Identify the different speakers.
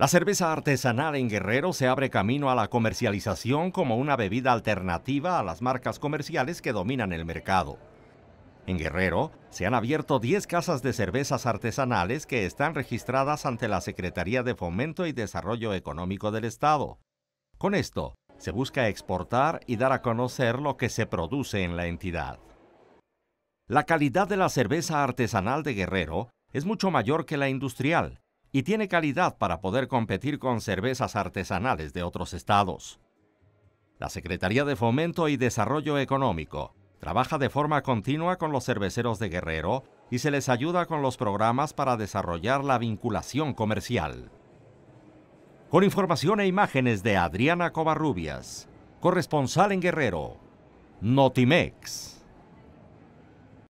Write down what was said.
Speaker 1: La cerveza artesanal en Guerrero se abre camino a la comercialización como una bebida alternativa a las marcas comerciales que dominan el mercado. En Guerrero se han abierto 10 casas de cervezas artesanales que están registradas ante la Secretaría de Fomento y Desarrollo Económico del Estado. Con esto, se busca exportar y dar a conocer lo que se produce en la entidad. La calidad de la cerveza artesanal de Guerrero es mucho mayor que la industrial, y tiene calidad para poder competir con cervezas artesanales de otros estados. La Secretaría de Fomento y Desarrollo Económico trabaja de forma continua con los cerveceros de Guerrero y se les ayuda con los programas para desarrollar la vinculación comercial. Con información e imágenes de Adriana Covarrubias, corresponsal en Guerrero, Notimex.